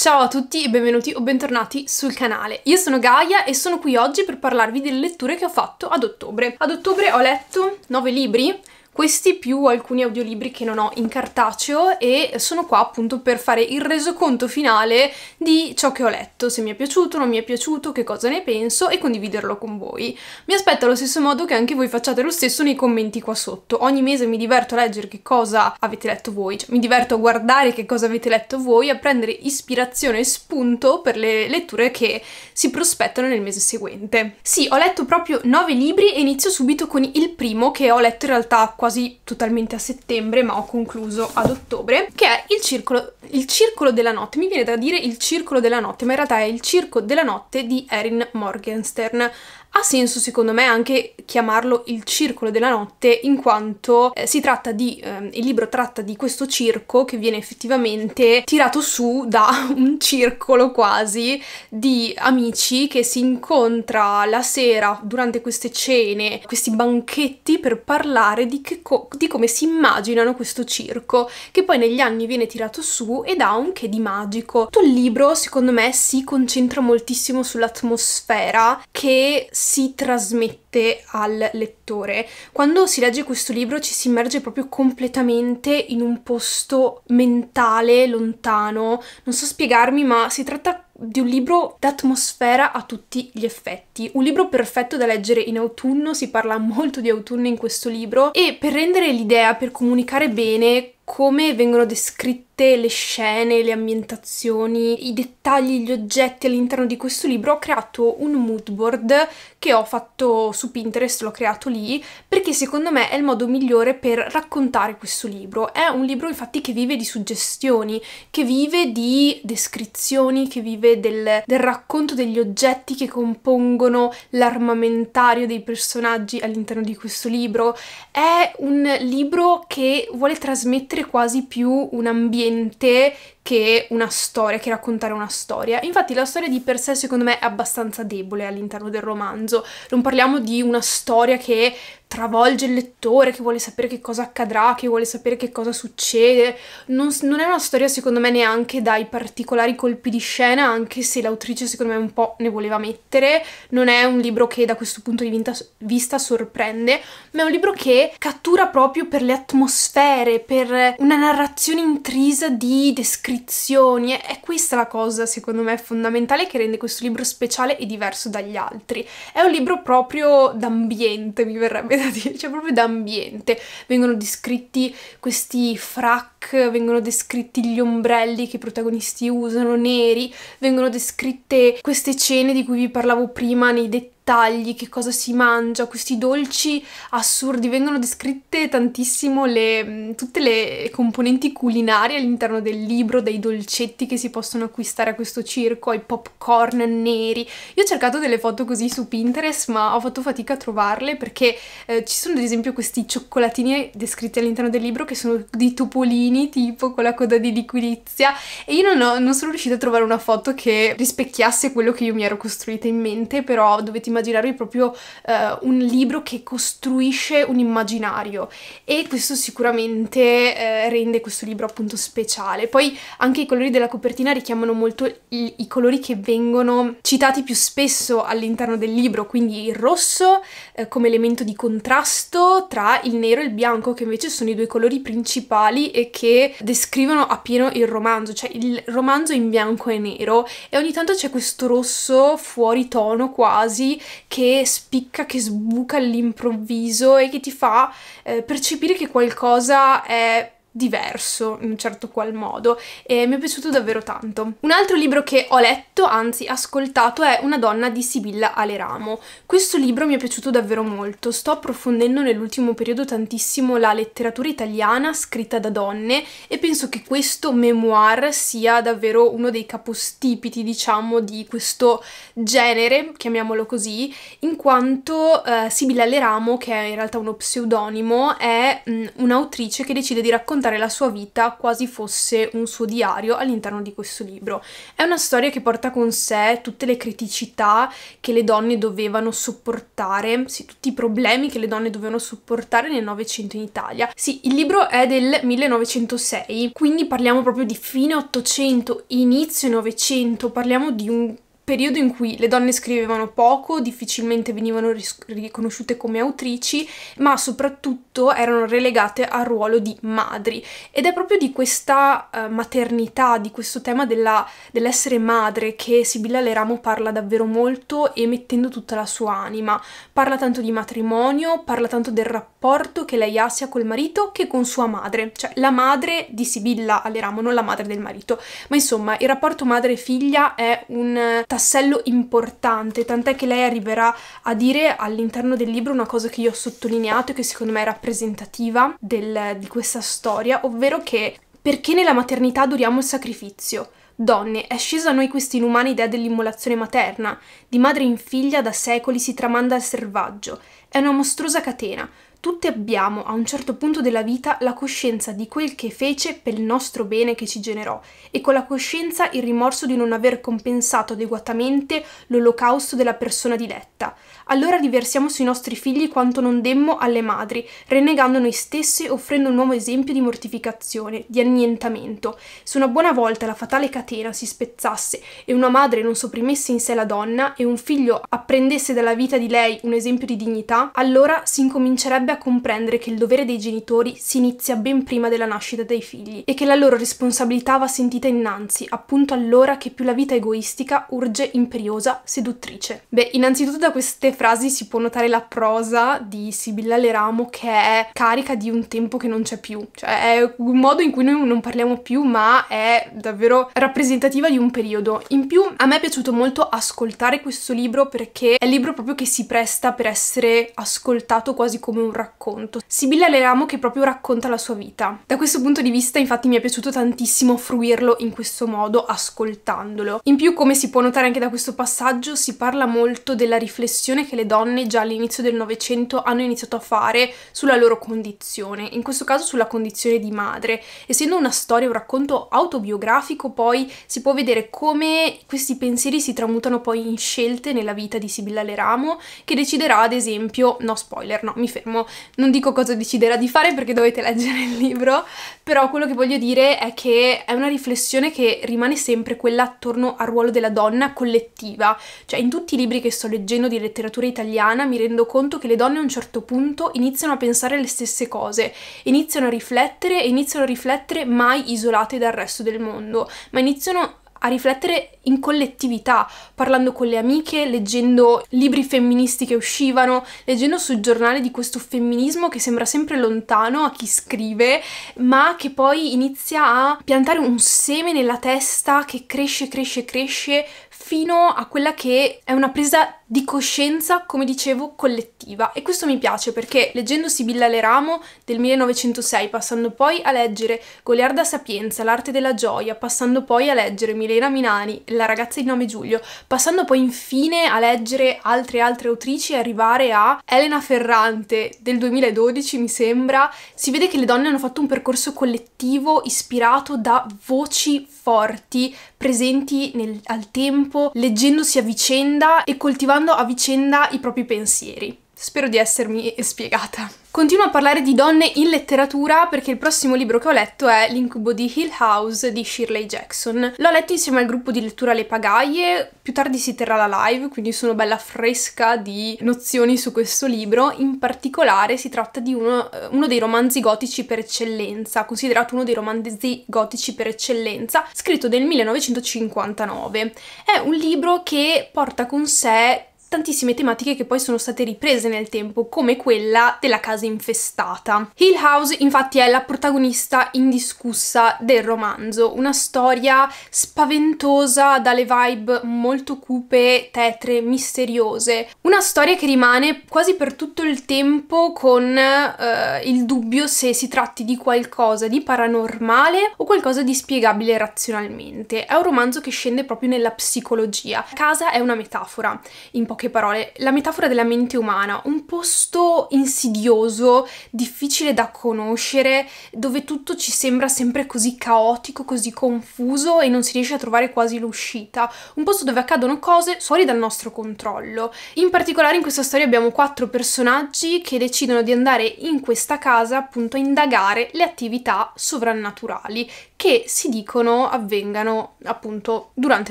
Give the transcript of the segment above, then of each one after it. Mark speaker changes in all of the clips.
Speaker 1: Ciao a tutti e benvenuti o bentornati sul canale. Io sono Gaia e sono qui oggi per parlarvi delle letture che ho fatto ad ottobre. Ad ottobre ho letto 9 libri questi più alcuni audiolibri che non ho in cartaceo e sono qua appunto per fare il resoconto finale di ciò che ho letto, se mi è piaciuto, non mi è piaciuto, che cosa ne penso e condividerlo con voi. Mi aspetto allo stesso modo che anche voi facciate lo stesso nei commenti qua sotto. Ogni mese mi diverto a leggere che cosa avete letto voi, cioè mi diverto a guardare che cosa avete letto voi, a prendere ispirazione e spunto per le letture che si prospettano nel mese seguente. Sì, ho letto proprio 9 libri e inizio subito con il primo che ho letto in realtà qua quasi totalmente a settembre, ma ho concluso ad ottobre, che è il circolo, il circolo della notte. Mi viene da dire il circolo della notte, ma in realtà è il circo della notte di Erin Morgenstern. Ha senso secondo me anche chiamarlo il circolo della notte in quanto eh, si tratta di, eh, il libro tratta di questo circo che viene effettivamente tirato su da un circolo quasi di amici che si incontra la sera durante queste cene, questi banchetti per parlare di, co- di come si immaginano questo circo che poi negli anni viene tirato su ed ha un che di magico. Tutto il libro secondo me si concentra moltissimo sull'atmosfera che si si trasmette al lettore. Quando si legge questo libro ci si immerge proprio completamente in un posto mentale, lontano. Non so spiegarmi, ma si tratta di un libro d'atmosfera a tutti gli effetti. Un libro perfetto da leggere in autunno, si parla molto di autunno in questo libro e per rendere l'idea, per comunicare bene come vengono descritti tutte le scene, le ambientazioni, i dettagli, gli oggetti all'interno di questo libro, ho creato un mood board che ho fatto su Pinterest, l'ho creato lì, perché secondo me è il modo migliore per raccontare questo libro. È un libro infatti che vive di suggestioni, che vive di descrizioni, che vive del, del racconto degli oggetti che compongono l'armamentario dei personaggi all'interno di questo libro. È un libro che vuole trasmettere quasi più un ambiente TNT che una storia, che raccontare una storia. Infatti la storia di per sé secondo me è abbastanza debole all'interno del romanzo. Non parliamo di una storia che travolge il lettore, che vuole sapere che cosa accadrà, che vuole sapere che cosa succede. Non, non, è una storia secondo me neanche dai particolari colpi di scena, anche se l'autrice secondo me un po' ne voleva mettere. Non è un libro che da questo punto di vista sorprende, ma è un libro che cattura proprio per le atmosfere, per una narrazione intrisa di descrizione tradizioni. È questa la cosa, secondo me, fondamentale che rende questo libro speciale e diverso dagli altri. È un libro proprio d'ambiente, mi verrebbe da dire, cioè proprio d'ambiente. Vengono descritti questi frac, vengono descritti gli ombrelli che i protagonisti usano, neri, vengono descritte queste cene di cui vi parlavo prima nei dettagli dettagli, che cosa si mangia, questi dolci assurdi, vengono descritte tantissimo le, mm, tutte le componenti culinarie all'interno del libro, dei dolcetti che si possono acquistare a questo circo, i popcorn neri. Io ho cercato delle foto così su Pinterest ma ho fatto fatica a trovarle perché eh, ci sono ad esempio questi cioccolatini descritti all'interno del libro che sono di topolini tipo con la coda di liquidizia e io non, ho, non sono riuscita a trovare una foto che rispecchiasse quello che io mi ero costruita in mente però dovete immaginare immaginario proprio eh, un libro che costruisce un immaginario e questo sicuramente eh, rende questo libro appunto speciale. Poi anche i colori della copertina richiamano molto i, i colori che vengono citati più spesso all'interno del libro, quindi il rosso eh, come elemento di contrasto tra il nero e il bianco che invece sono i due colori principali e che descrivono appieno il romanzo, cioè il romanzo in bianco e nero e ogni tanto c'è questo rosso fuori tono quasi che spicca, che sbuca all'improvviso e che ti fa eh, percepire che qualcosa è diverso in un certo qual modo e mi è piaciuto davvero tanto. Un altro libro che ho letto, anzi ascoltato, è Una donna di Sibilla Aleramo. Questo libro mi è piaciuto davvero molto, sto approfondendo nell'ultimo periodo tantissimo la letteratura italiana scritta da donne e penso che questo memoir sia davvero uno dei capostipiti, diciamo, di questo genere, chiamiamolo così, in quanto eh, Sibilla Aleramo, che è in realtà uno pseudonimo, è mh, mm, un'autrice che decide di raccontare raccontare la sua vita quasi fosse un suo diario all'interno di questo libro. È una storia che porta con sé tutte le criticità che le donne dovevano sopportare, sì, tutti i problemi che le donne dovevano sopportare nel Novecento in Italia. Sì, il libro è del 1906, quindi parliamo proprio di fine Ottocento, inizio Novecento, parliamo di un periodo in cui le donne scrivevano poco, difficilmente venivano ris- riconosciute come autrici, ma soprattutto erano relegate al ruolo di madri. Ed è proprio di questa uh, maternità, di questo tema della, dell'essere madre che Sibilla Leramo parla davvero molto e mettendo tutta la sua anima. Parla tanto di matrimonio, parla tanto del rapporto che lei ha sia col marito che con sua madre, cioè la madre di Sibilla Leramo, non la madre del marito. Ma insomma, il rapporto madre-figlia è un eh, tassello importante, tant'è che lei arriverà a dire all'interno del libro una cosa che io ho sottolineato e che secondo me è rappresentativa del, di questa storia, ovvero che perché nella maternità duriamo il sacrificio? Donne, è scesa a noi questa inumana idea dell'immolazione materna. Di madre in figlia da secoli si tramanda al selvaggio. È una mostruosa catena, tutti abbiamo a un certo punto della vita la coscienza di quel che fece per il nostro bene che ci generò e con la coscienza il rimorso di non aver compensato adeguatamente l'olocausto della persona diletta. Allora riversiamo sui nostri figli quanto non demmo alle madri, renegando noi stesse offrendo un nuovo esempio di mortificazione, di annientamento. Se una buona volta la fatale catena si spezzasse e una madre non sopprimesse in sé la donna e un figlio apprendesse dalla vita di lei un esempio di dignità, allora si incomincerebbe aiuterebbe a comprendere che il dovere dei genitori si inizia ben prima della nascita dei figli e che la loro responsabilità va sentita innanzi, appunto allora che più la vita egoistica urge imperiosa, seduttrice. Beh, innanzitutto da queste frasi si può notare la prosa di Sibilla Leramo che è carica di un tempo che non c'è più, cioè è un modo in cui noi non parliamo più, ma è davvero rappresentativa di un periodo. In più a me è piaciuto molto ascoltare questo libro perché è il libro proprio che si presta per essere ascoltato quasi come un racconto. Sibilla Leramo che proprio racconta la sua vita. Da questo punto di vista infatti mi è piaciuto tantissimo fruirlo in questo modo, ascoltandolo. In più come si può notare anche da questo passaggio si parla molto della riflessione che le donne già all'inizio del Novecento hanno iniziato a fare sulla loro condizione, in questo caso sulla condizione di madre. Essendo una storia, un racconto autobiografico poi si può vedere come questi pensieri si tramutano poi in scelte nella vita di Sibilla Leramo che deciderà ad esempio, no spoiler, no mi fermo, non dico cosa deciderà di fare perché dovete leggere il libro, però quello che voglio dire è che è una riflessione che rimane sempre quella attorno al ruolo della donna collettiva, cioè in tutti i libri che sto leggendo di letteratura italiana mi rendo conto che le donne a un certo punto iniziano a pensare le stesse cose, iniziano a riflettere e iniziano a riflettere mai isolate dal resto del mondo, ma iniziano a riflettere in collettività, parlando con le amiche, leggendo libri femministi che uscivano, leggendo sul giornale di questo femminismo che sembra sempre lontano a chi scrive, ma che poi inizia a piantare un seme nella testa che cresce, cresce, cresce fino a quella che è una presa di coscienza, come dicevo, collettiva. E questo mi piace perché leggendo Sibilla Leramo del 1906, passando poi a leggere Goliarda Sapienza, L'arte della gioia, passando poi a leggere Milena Minani, La ragazza di nome Giulio, passando poi infine a leggere altre altre autrici e arrivare a Elena Ferrante del 2012, mi sembra, si vede che le donne hanno fatto un percorso collettivo ispirato da voci forti, presenti nel, al tempo, tempo leggendo a vicenda e coltivando a vicenda i propri pensieri. Spero di essermi spiegata. Continuo a parlare di donne in letteratura perché il prossimo libro che ho letto è L'incubo di Hill House di Shirley Jackson. L'ho letto insieme al gruppo di lettura Le Pagaie, più tardi si terrà la live, quindi sono bella fresca di nozioni su questo libro. In particolare si tratta di uno, eh, uno dei romanzi gotici per eccellenza, considerato uno dei romanzi gotici per eccellenza, scritto nel 1959. È un libro che porta con sé tantissime tematiche che poi sono state riprese nel tempo, come quella della casa infestata. Hill House infatti è la protagonista indiscussa del romanzo, una storia spaventosa dalle vibe molto cupe, tetre, misteriose, una storia che rimane quasi per tutto il tempo con eh, il dubbio se si tratti di qualcosa di paranormale o qualcosa di spiegabile razionalmente. È un romanzo che scende proprio nella psicologia. Casa è una metafora, in poco poche parole, la metafora della mente umana, un posto insidioso, difficile da conoscere, dove tutto ci sembra sempre così caotico, così confuso e non si riesce a trovare quasi l'uscita, un posto dove accadono cose fuori dal nostro controllo. In particolare in questa storia abbiamo quattro personaggi che decidono di andare in questa casa appunto a indagare le attività sovrannaturali che si dicono avvengano appunto durante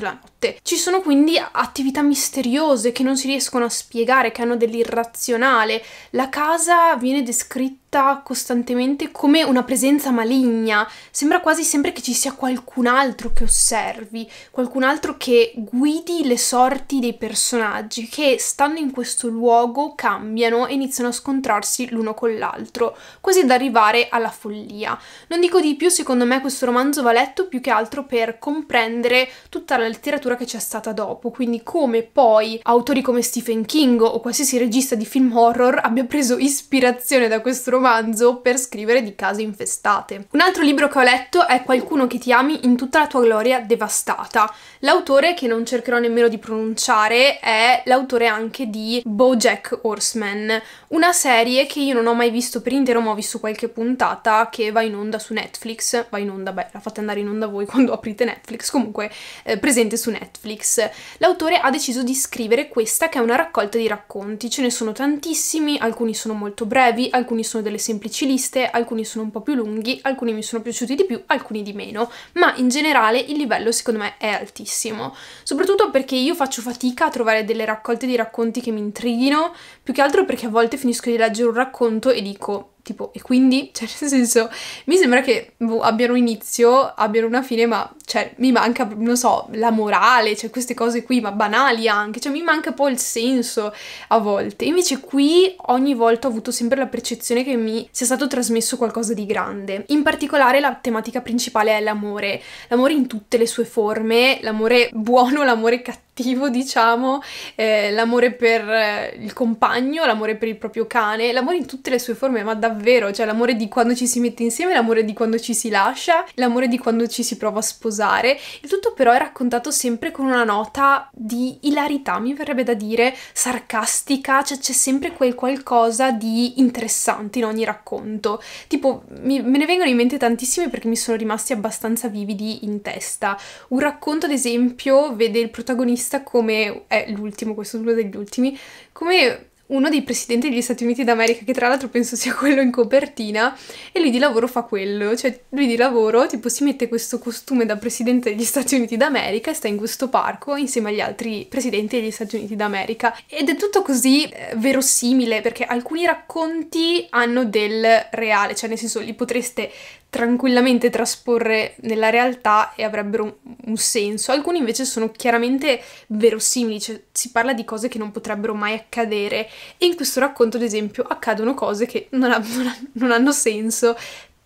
Speaker 1: la notte. Ci sono quindi attività misteriose che non si riescono a spiegare, che hanno dell'irrazionale. La casa viene descritta costantemente come una presenza maligna, sembra quasi sempre che ci sia qualcun altro che osservi, qualcun altro che guidi le sorti dei personaggi che stando in questo luogo cambiano e iniziano a scontrarsi l'uno con l'altro, quasi ad arrivare alla follia. Non dico di più, secondo me questo romanzo va letto più che altro per comprendere tutta la letteratura che c'è stata dopo, quindi come poi autori come Stephen King o qualsiasi regista di film horror abbia preso ispirazione da questo romanzo romanzo per scrivere di case infestate. Un altro libro che ho letto è Qualcuno che ti ami in tutta la tua gloria devastata. L'autore, che non cercherò nemmeno di pronunciare, è l'autore anche di Bojack Horseman, una serie che io non ho mai visto per intero, ma ho visto qualche puntata che va in onda su Netflix. Va in onda, beh, la fate andare in onda voi quando aprite Netflix, comunque eh, presente su Netflix. L'autore ha deciso di scrivere questa che è una raccolta di racconti, ce ne sono tantissimi, alcuni sono molto brevi, alcuni sono delle semplici liste, alcuni sono un po' più lunghi, alcuni mi sono piaciuti di più, alcuni di meno, ma in generale il livello secondo me è altissimo, soprattutto perché io faccio fatica a trovare delle raccolte di racconti che mi intrighino, più che altro perché a volte finisco di leggere un racconto e dico tipo, e quindi, cioè, nel senso, mi sembra che boh, abbiano un inizio, abbiano una fine, ma, cioè, mi manca, non so, la morale, cioè, queste cose qui, ma banali anche, cioè, mi manca un po' il senso a volte. Invece qui, ogni volta ho avuto sempre la percezione che mi sia stato trasmesso qualcosa di grande. In particolare, la tematica principale è l'amore. L'amore in tutte le sue forme, l'amore buono, l'amore cattivo, cattivo, diciamo, eh, l'amore per eh, il compagno, l'amore per il proprio cane, l'amore in tutte le sue forme, ma davvero, cioè l'amore di quando ci si mette insieme, l'amore di quando ci si lascia, l'amore di quando ci si prova a sposare. Il tutto però è raccontato sempre con una nota di ilarità, mi verrebbe da dire, sarcastica, cioè c'è sempre quel qualcosa di interessante in ogni racconto. Tipo, mi, me ne vengono in mente tantissime perché mi sono rimasti abbastanza vividi in testa. Un racconto, ad esempio, vede il protagonista vista come, è l'ultimo, questo è uno degli ultimi, come uno dei presidenti degli Stati Uniti d'America, che tra l'altro penso sia quello in copertina, e lui di lavoro fa quello, cioè lui di lavoro tipo si mette questo costume da presidente degli Stati Uniti d'America e sta in questo parco insieme agli altri presidenti degli Stati Uniti d'America. Ed è tutto così eh, verosimile perché alcuni racconti hanno del reale, cioè nel senso li potreste tranquillamente trasporre nella realtà e avrebbero un, un senso. Alcuni invece sono chiaramente verosimili, cioè si parla di cose che non potrebbero mai accadere e in questo racconto, ad esempio, accadono cose che non, ha, non, ha, non hanno senso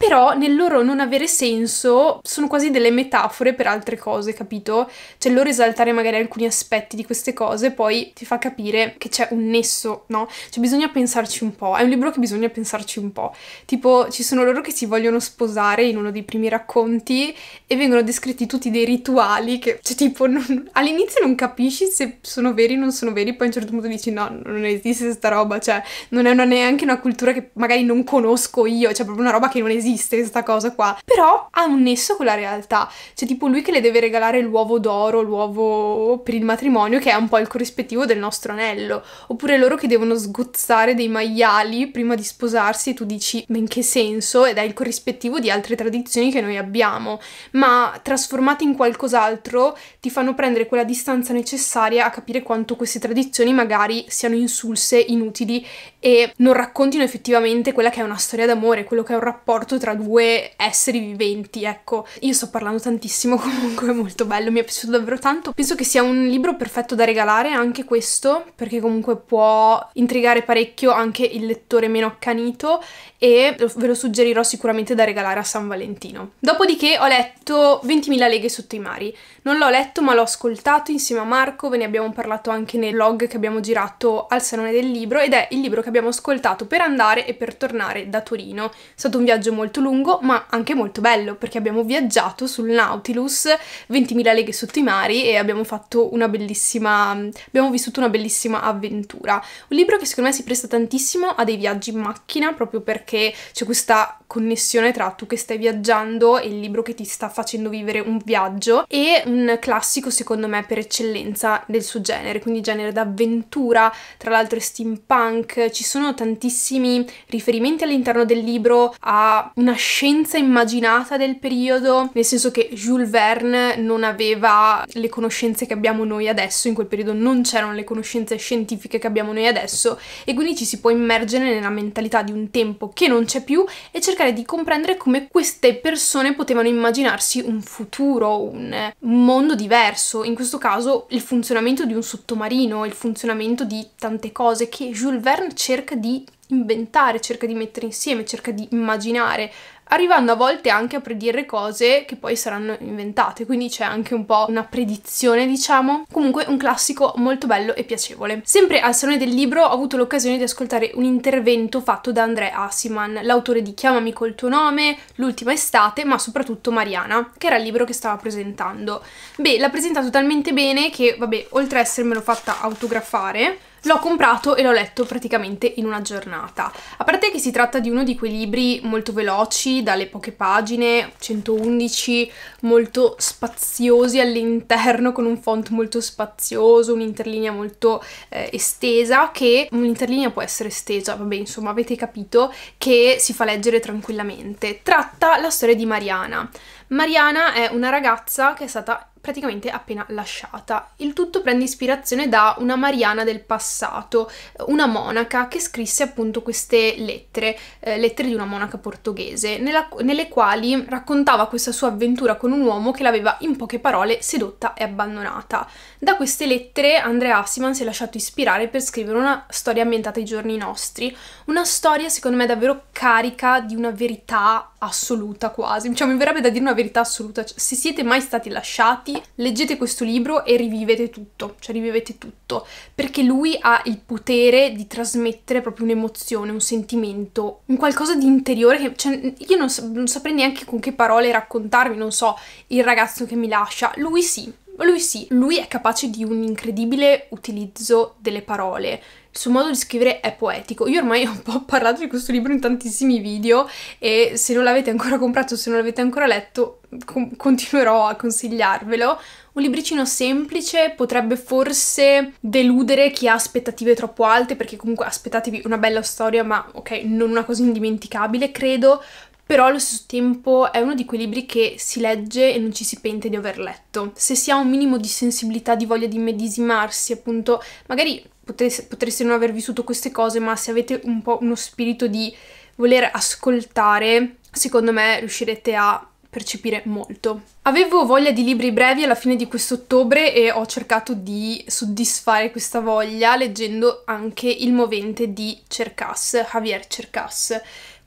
Speaker 1: però nel loro non avere senso sono quasi delle metafore per altre cose, capito? Cioè loro esaltare magari alcuni aspetti di queste cose poi ti fa capire che c'è un nesso, no? Cioè bisogna pensarci un po', è un libro che bisogna pensarci un po'. Tipo ci sono loro che si vogliono sposare in uno dei primi racconti e vengono descritti tutti dei rituali che, cioè tipo, non, all'inizio non capisci se sono veri o non sono veri, poi a un certo punto dici no, non esiste questa roba, cioè non è una, neanche una cultura che magari non conosco io, cioè proprio una roba che non esiste esiste questa cosa qua, però ha un nesso con la realtà. C'è tipo lui che le deve regalare l'uovo d'oro, l'uovo per il matrimonio, che è un po' il corrispettivo del nostro anello, oppure loro che devono sgozzare dei maiali prima di sposarsi e tu dici ma in che senso? Ed è il corrispettivo di altre tradizioni che noi abbiamo, ma trasformate in qualcos'altro ti fanno prendere quella distanza necessaria a capire quanto queste tradizioni magari siano insulse, inutili e non raccontino effettivamente quella che è una storia d'amore, quello che è un rapporto tra due esseri viventi, ecco. Io sto parlando tantissimo comunque, è molto bello, mi è piaciuto davvero tanto. Penso che sia un libro perfetto da regalare anche questo, perché comunque può intrigare parecchio anche il lettore meno accanito e ve lo suggerirò sicuramente da regalare a San Valentino. Dopodiché ho letto 20.000 leghe sotto i mari. Non l'ho letto ma l'ho ascoltato insieme a Marco, ve ne abbiamo parlato anche nel vlog che abbiamo girato al Salone del Libro ed è il libro che abbiamo ascoltato per andare e per tornare da Torino. È stato un viaggio molto lungo ma anche molto bello perché abbiamo viaggiato sul Nautilus 20.000 leghe sotto i mari e abbiamo fatto una bellissima, abbiamo vissuto una bellissima avventura. Un libro che secondo me si presta tantissimo a dei viaggi in macchina proprio perché c'è questa connessione tra tu che stai viaggiando e il libro che ti sta facendo vivere un viaggio e un classico secondo me per eccellenza del suo genere, quindi genere d'avventura, tra l'altro è steampunk, ci ci sono tantissimi riferimenti all'interno del libro a una scienza immaginata del periodo, nel senso che Jules Verne non aveva le conoscenze che abbiamo noi adesso, in quel periodo non c'erano le conoscenze scientifiche che abbiamo noi adesso e quindi ci si può immergere nella mentalità di un tempo che non c'è più e cercare di comprendere come queste persone potevano immaginarsi un futuro, un mondo diverso, in questo caso il funzionamento di un sottomarino, il funzionamento di tante cose che Jules Verne cerca cerca di inventare, cerca di mettere insieme, cerca di immaginare, arrivando a volte anche a predire cose che poi saranno inventate, quindi c'è anche un po' una predizione, diciamo. Comunque un classico molto bello e piacevole. Sempre al Salone del Libro ho avuto l'occasione di ascoltare un intervento fatto da Andrea Asiman, l'autore di Chiamami col tuo nome, L'ultima estate, ma soprattutto Mariana, che era il libro che stava presentando. Beh, l'ha presentato talmente bene che, vabbè, oltre a essermelo fatta autografare, L'ho comprato e l'ho letto praticamente in una giornata. A parte che si tratta di uno di quei libri molto veloci, dalle poche pagine, 111, molto spaziosi all'interno, con un font molto spazioso, un'interlinea molto eh, estesa, che un'interlinea può essere estesa, vabbè, insomma, avete capito, che si fa leggere tranquillamente. Tratta la storia di Mariana. Mariana è una ragazza che è stata praticamente appena lasciata. Il tutto prende ispirazione da una Mariana del passato, una monaca che scrisse appunto queste lettere, eh, lettere di una monaca portoghese, nella, nelle quali raccontava questa sua avventura con un uomo che l'aveva in poche parole sedotta e abbandonata. Da queste lettere Andrea Assiman si è lasciato ispirare per scrivere una storia ambientata ai giorni nostri, una storia secondo me davvero carica di una verità assoluta quasi, cioè mi verrebbe da dire una verità assoluta, cioè, se siete mai stati lasciati Tarkovsky, leggete questo libro e rivivete tutto, cioè rivivete tutto, perché lui ha il potere di trasmettere proprio un'emozione, un sentimento, un qualcosa di interiore che cioè, io non, non saprei neanche con che parole raccontarvi, non so, il ragazzo che mi lascia, lui sì, lui sì, lui è capace di un incredibile utilizzo delle parole, il suo modo di scrivere è poetico. Io ormai ho un po' parlato di questo libro in tantissimi video e se non l'avete ancora comprato, se non l'avete ancora letto, com- continuerò a consigliarvelo. Un libricino semplice potrebbe forse deludere chi ha aspettative troppo alte, perché comunque aspettatevi una bella storia, ma ok, non una cosa indimenticabile, credo, però allo stesso tempo è uno di quei libri che si legge e non ci si pente di aver letto. Se si ha un minimo di sensibilità, di voglia di medesimarsi, appunto, magari potreste, potreste non aver vissuto queste cose, ma se avete un po' uno spirito di voler ascoltare, secondo me riuscirete a percepire molto. Avevo voglia di libri brevi alla fine di quest'ottobre e ho cercato di soddisfare questa voglia leggendo anche Il movente di Cercas, Javier Cercas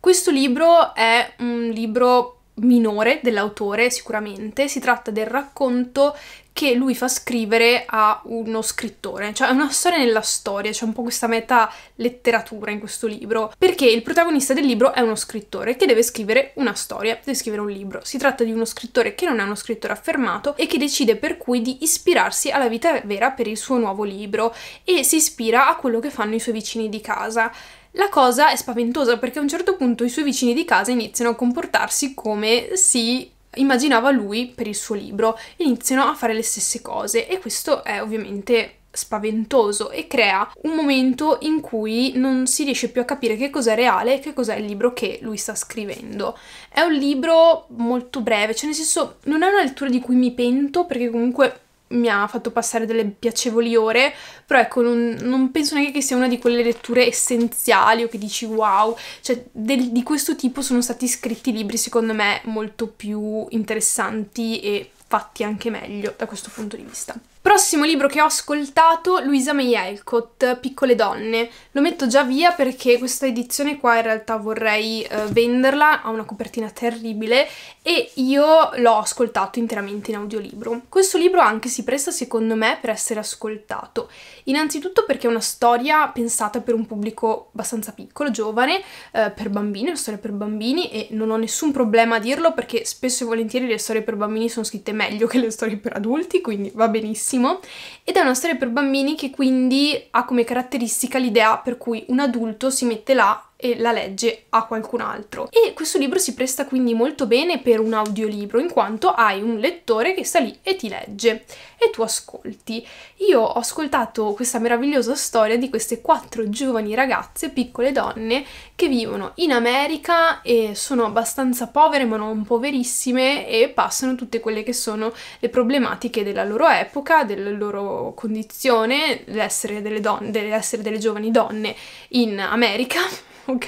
Speaker 1: questo libro è un libro minore dell'autore sicuramente, si tratta del racconto che lui fa scrivere a uno scrittore, cioè è una storia nella storia, c'è cioè un po' questa meta letteratura in questo libro, perché il protagonista del libro è uno scrittore che deve scrivere una storia, deve scrivere un libro. Si tratta di uno scrittore che non è uno scrittore affermato e che decide per cui di ispirarsi alla vita vera per il suo nuovo libro e si ispira a quello che fanno i suoi vicini di casa. La cosa è spaventosa perché a un certo punto i suoi vicini di casa iniziano a comportarsi come si immaginava lui per il suo libro, iniziano a fare le stesse cose e questo è ovviamente spaventoso e crea un momento in cui non si riesce più a capire che cos'è reale e che cos'è il libro che lui sta scrivendo. È un libro molto breve, cioè nel senso non è una lettura di cui mi pento perché comunque mi ha fatto passare delle piacevoli ore, però ecco, non, non, penso neanche che sia una di quelle letture essenziali o che dici wow, cioè del, di questo tipo sono stati scritti libri secondo me molto più interessanti e fatti anche meglio da questo punto di vista. Prossimo libro che ho ascoltato, Luisa May Alcott, Piccole donne. Lo metto già via perché questa edizione qua in realtà vorrei eh, venderla, ha una copertina terribile e io l'ho ascoltato interamente in audiolibro. Questo libro anche si presta secondo me per essere ascoltato. Innanzitutto perché è una storia pensata per un pubblico abbastanza piccolo, giovane, eh, per bambini, una storia per bambini e non ho nessun problema a dirlo perché spesso e volentieri le storie per bambini sono scritte meglio che le storie per adulti, quindi va benissimo benissimo ed è una storia per bambini che quindi ha come caratteristica l'idea per cui un adulto si mette là e la legge a qualcun altro. E questo libro si presta quindi molto bene per un audiolibro, in quanto hai un lettore che sta lì e ti legge e tu ascolti. Io ho ascoltato questa meravigliosa storia di queste quattro giovani ragazze, piccole donne, che vivono in America e sono abbastanza povere ma non poverissime e passano tutte quelle che sono le problematiche della loro epoca, della loro condizione, l'essere delle, don- dell'essere delle giovani donne in America ok?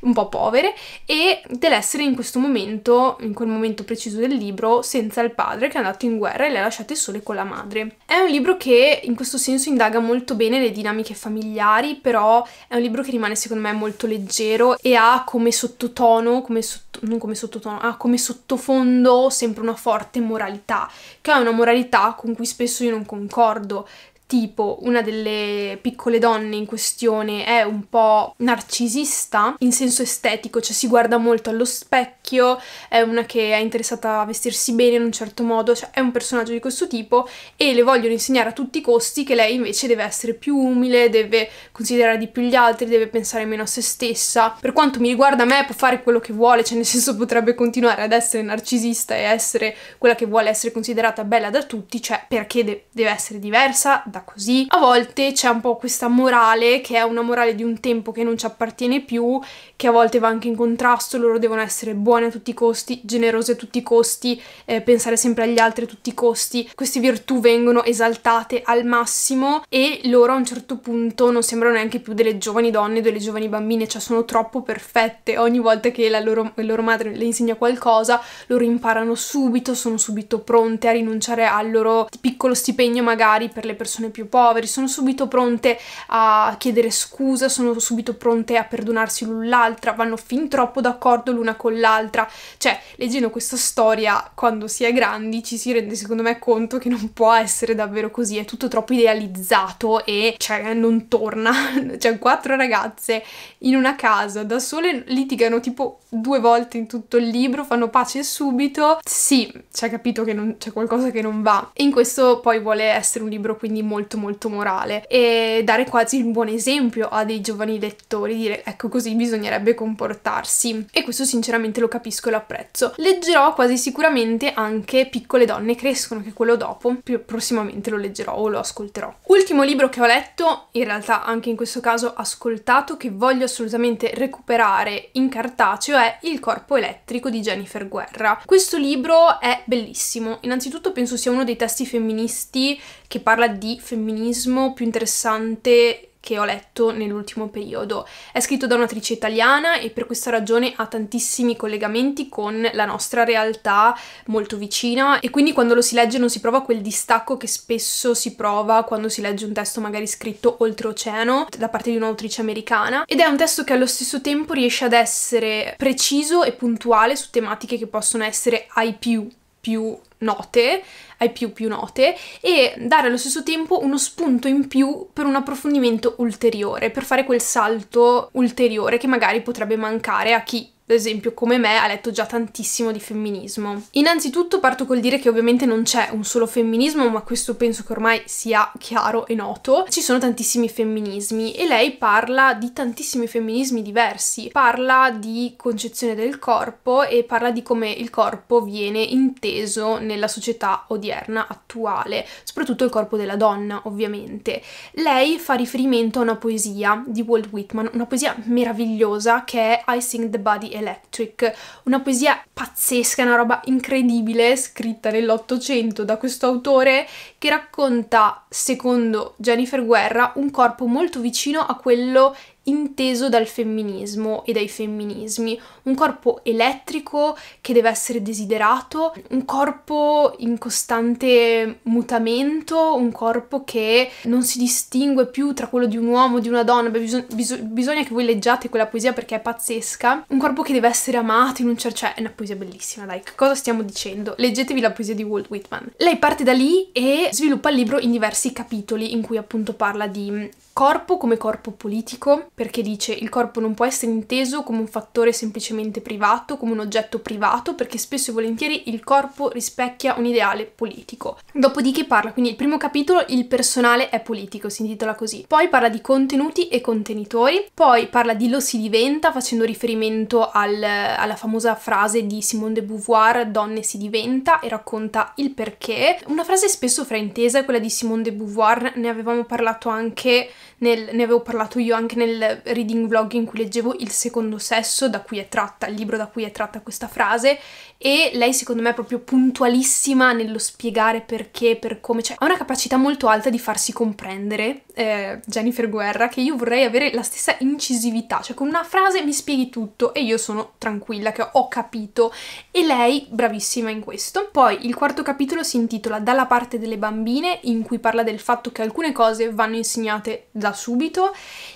Speaker 1: Un po' povere, e dell'essere in questo momento, in quel momento preciso del libro, senza il padre che è andato in guerra e le ha lasciate sole con la madre. È un libro che in questo senso indaga molto bene le dinamiche familiari, però è un libro che rimane secondo me molto leggero e ha come sottotono, come sotto, non come sottotono, ha come sottofondo sempre una forte moralità, che è una moralità con cui spesso io non concordo, tipo una delle piccole donne in questione è un po' narcisista in senso estetico, cioè si guarda molto allo specchio, è una che è interessata a vestirsi bene in un certo modo, cioè è un personaggio di questo tipo e le vogliono insegnare a tutti i costi che lei invece deve essere più umile, deve considerare di più gli altri, deve pensare meno a se stessa. Per quanto mi riguarda a me può fare quello che vuole, cioè nel senso potrebbe continuare ad essere narcisista e essere quella che vuole essere considerata bella da tutti, cioè perché de deve essere diversa da così. A volte c'è un po' questa morale che è una morale di un tempo che non ci appartiene più, che a volte va anche in contrasto, loro devono essere buone a tutti i costi, generose a tutti i costi, eh, pensare sempre agli altri a tutti i costi. Queste virtù vengono esaltate al massimo e loro a un certo punto non sembrano neanche più delle giovani donne, delle giovani bambine, cioè sono troppo perfette. Ogni volta che la loro, la loro madre le insegna qualcosa, loro imparano subito, sono subito pronte a rinunciare al loro piccolo stipendio magari per le persone più poveri, sono subito pronte a chiedere scusa, sono subito pronte a perdonarsi l'un l'altra, vanno fin troppo d'accordo l'una con l'altra. Cioè, leggendo questa storia, quando si è grandi ci si rende secondo me conto che non può essere davvero così, è tutto troppo idealizzato e cioè non torna. cioè, quattro ragazze in una casa da sole litigano tipo due volte in tutto il libro, fanno pace subito. Sì, c'è capito che non, c'è qualcosa che non va. E in questo poi vuole essere un libro quindi molto molto morale e dare quasi il buon esempio a dei giovani lettori, dire ecco così bisognerebbe comportarsi e questo sinceramente lo capisco e lo apprezzo. Leggerò quasi sicuramente anche Piccole donne crescono, che quello dopo, più prossimamente lo leggerò o lo ascolterò. Ultimo libro che ho letto, in realtà anche in questo caso ascoltato, che voglio assolutamente recuperare in cartaceo è Il corpo elettrico di Jennifer Guerra. Questo libro è bellissimo, innanzitutto penso sia uno dei testi femministi che parla di femminismo più interessante che ho letto nell'ultimo periodo. È scritto da un'attrice italiana e per questa ragione ha tantissimi collegamenti con la nostra realtà molto vicina e quindi quando lo si legge non si prova quel distacco che spesso si prova quando si legge un testo magari scritto oltreoceano da parte di un'autrice americana ed è un testo che allo stesso tempo riesce ad essere preciso e puntuale su tematiche che possono essere ai più più note, hai più più note e dare allo stesso tempo uno spunto in più per un approfondimento ulteriore, per fare quel salto ulteriore che magari potrebbe mancare a chi ad esempio come me, ha letto già tantissimo di femminismo. Innanzitutto parto col dire che ovviamente non c'è un solo femminismo, ma questo penso che ormai sia chiaro e noto. Ci sono tantissimi femminismi e lei parla di tantissimi femminismi diversi, parla di concezione del corpo e parla di come il corpo viene inteso nella società odierna attuale, soprattutto il corpo della donna, ovviamente. Lei fa riferimento a una poesia di Walt Whitman, una poesia meravigliosa che è I Sing the Body Electric, una poesia pazzesca, una roba incredibile, scritta nell'Ottocento da questo autore che racconta, secondo Jennifer Guerra, un corpo molto vicino a quello inteso dal femminismo e dai femminismi, un corpo elettrico che deve essere desiderato, un corpo in costante mutamento, un corpo che non si distingue più tra quello di un uomo, o di una donna, Beh, bisog- bisog- bisogna che voi leggiate quella poesia perché è pazzesca, un corpo che deve essere amato in un certo... cioè è una poesia bellissima, dai, che cosa stiamo dicendo? Leggetevi la poesia di Walt Whitman. Lei parte da lì e sviluppa il libro in diversi capitoli in cui appunto parla di Corpo come corpo politico, perché dice il corpo non può essere inteso come un fattore semplicemente privato, come un oggetto privato, perché spesso e volentieri il corpo rispecchia un ideale politico. Dopodiché parla, quindi il primo capitolo, il personale è politico, si intitola così. Poi parla di contenuti e contenitori, poi parla di lo si diventa, facendo riferimento al, alla famosa frase di Simone de Beauvoir, donne si diventa, e racconta il perché. Una frase spesso fraintesa, quella di Simone de Beauvoir, ne avevamo parlato anche nel, ne avevo parlato io anche nel reading vlog in cui leggevo Il secondo sesso, da cui è tratta, il libro da cui è tratta questa frase, e lei secondo me è proprio puntualissima nello spiegare perché, per come, cioè ha una capacità molto alta di farsi comprendere eh, Jennifer Guerra che io vorrei avere la stessa incisività, cioè con una frase mi spieghi tutto e io sono tranquilla che ho capito e lei bravissima in questo. Poi il quarto capitolo si intitola Dalla parte delle bambine in cui parla del fatto che alcune cose vanno insegnate da subito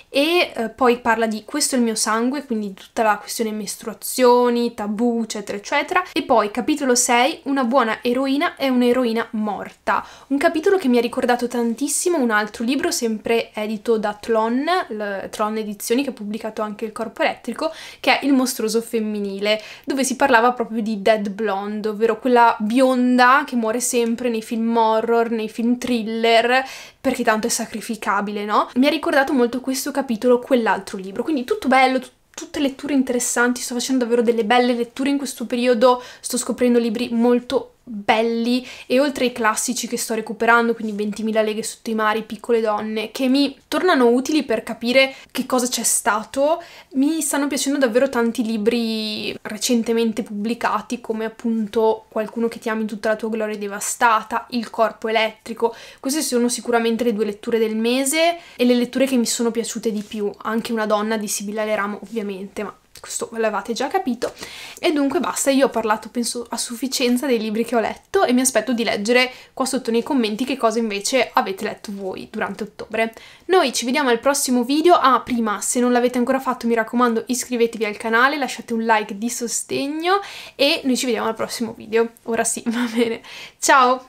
Speaker 1: e eh, poi parla di questo è il mio sangue, quindi tutta la questione mestruazioni, tabù, eccetera, eccetera. E poi capitolo 6, una buona eroina è un'eroina morta. Un capitolo che mi ha ricordato tantissimo un altro libro, sempre edito da Tlon, Tron Edizioni, che ha pubblicato anche Il Corpo Elettrico, che è Il mostruoso femminile, dove si parlava proprio di Dead Blonde, ovvero quella bionda che muore sempre nei film horror, nei film thriller, perché tanto è sacrificabile, no? Mi ha ricordato molto questo capitolo quell'altro libro, quindi tutto bello, tutto tutte letture interessanti, sto facendo davvero delle belle letture in questo periodo, sto scoprendo libri molto belli e oltre ai classici che sto recuperando, quindi 20.000 leghe sotto i mari, piccole donne, che mi tornano utili per capire che cosa c'è stato, mi stanno piacendo davvero tanti libri recentemente pubblicati come appunto Qualcuno che ti ami tutta la tua gloria devastata, Il corpo elettrico, queste sono sicuramente le due letture del mese e le letture che mi sono piaciute di più, anche Una donna di Sibilla Leramo ovviamente, ma questo l'avevate già capito. E dunque basta, io ho parlato penso a sufficienza dei libri che ho letto e mi aspetto di leggere qua sotto nei commenti che cosa invece avete letto voi durante ottobre. Noi ci vediamo al prossimo video, ah prima se non l'avete ancora fatto mi raccomando iscrivetevi al canale, lasciate un like di sostegno e noi ci vediamo al prossimo video, ora sì, va bene, ciao!